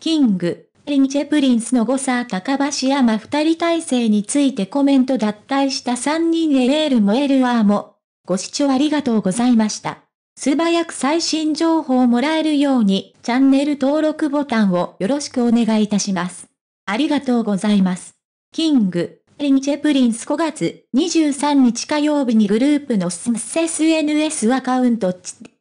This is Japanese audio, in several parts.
キング、リンチェプリンスの誤差高橋山二人体制についてコメント脱退した三人へエールもエルアーも、ご視聴ありがとうございました。素早く最新情報をもらえるように、チャンネル登録ボタンをよろしくお願いいたします。ありがとうございます。キング、リンチェプリンス5月23日火曜日にグループのスムセ SNS アカウント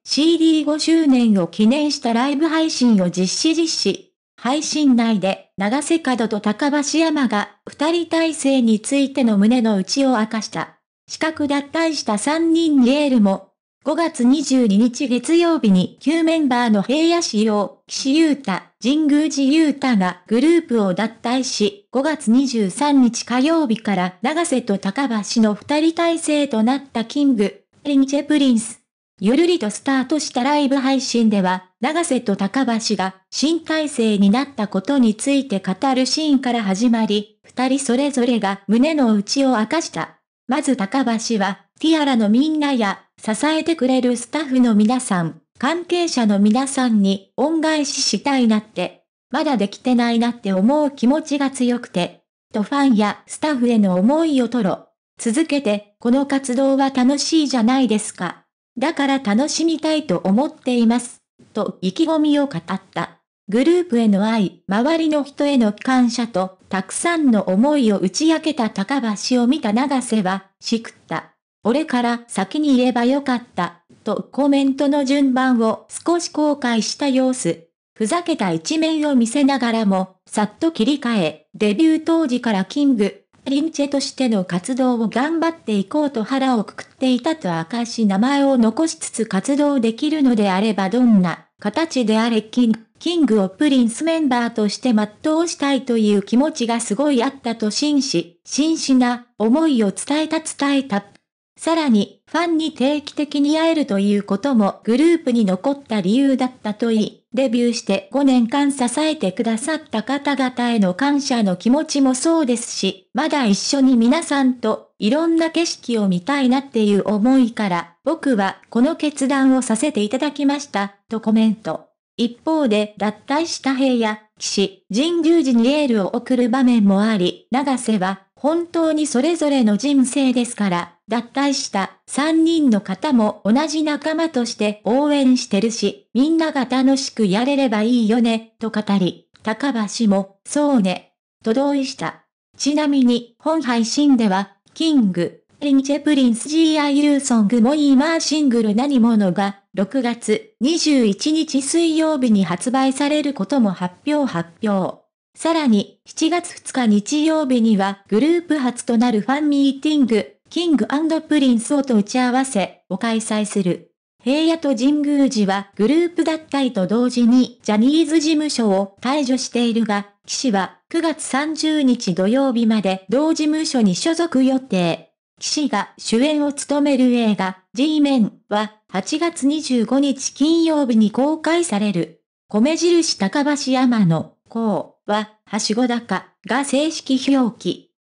CD5 周年を記念したライブ配信を実施実施。配信内で、長瀬角と高橋山が、二人体制についての胸の内を明かした。資格脱退した三人にエールも、5月22日月曜日に旧メンバーの平野志陽、岸優太、神宮寺優太がグループを脱退し、5月23日火曜日から長瀬と高橋の二人体制となったキング、リンチェプリンス。ゆるりとスタートしたライブ配信では、長瀬と高橋が新体制になったことについて語るシーンから始まり、二人それぞれが胸の内を明かした。まず高橋は、ティアラのみんなや、支えてくれるスタッフの皆さん、関係者の皆さんに恩返ししたいなって、まだできてないなって思う気持ちが強くて、とファンやスタッフへの思いを吐露。続けて、この活動は楽しいじゃないですか。だから楽しみたいと思っています。と意気込みを語った。グループへの愛、周りの人への感謝と、たくさんの思いを打ち明けた高橋を見た長瀬は、しくった。俺から先に言えばよかった、とコメントの順番を少し後悔した様子。ふざけた一面を見せながらも、さっと切り替え、デビュー当時からキング、リンチェとしての活動を頑張っていこうと腹をくくっていたと明かし名前を残しつつ活動できるのであればどんな形であれキンキングをプリンスメンバーとして全うしたいという気持ちがすごいあったと真摯、真摯な思いを伝えた伝えた。さらに、ファンに定期的に会えるということもグループに残った理由だったといい、デビューして5年間支えてくださった方々への感謝の気持ちもそうですし、まだ一緒に皆さんといろんな景色を見たいなっていう思いから、僕はこの決断をさせていただきました、とコメント。一方で脱退した平野、騎士、神宮寺にエールを送る場面もあり、長瀬は本当にそれぞれの人生ですから、脱退した3人の方も同じ仲間として応援してるし、みんなが楽しくやれればいいよね、と語り、高橋も、そうね、と同意した。ちなみに、本配信では、キング、リンチェプリンス GIU ソングも今シングル何者が、6月21日水曜日に発売されることも発表発表。さらに、7月2日日曜日にはグループ初となるファンミーティング、キングプリンスをと打ち合わせを開催する。平野と神宮寺はグループ脱退と同時にジャニーズ事務所を解除しているが、騎士は9月30日土曜日まで同事務所に所属予定。騎士が主演を務める映画 G メンは8月25日金曜日に公開される。米印高橋山の、こうは、はしご高が正式表記。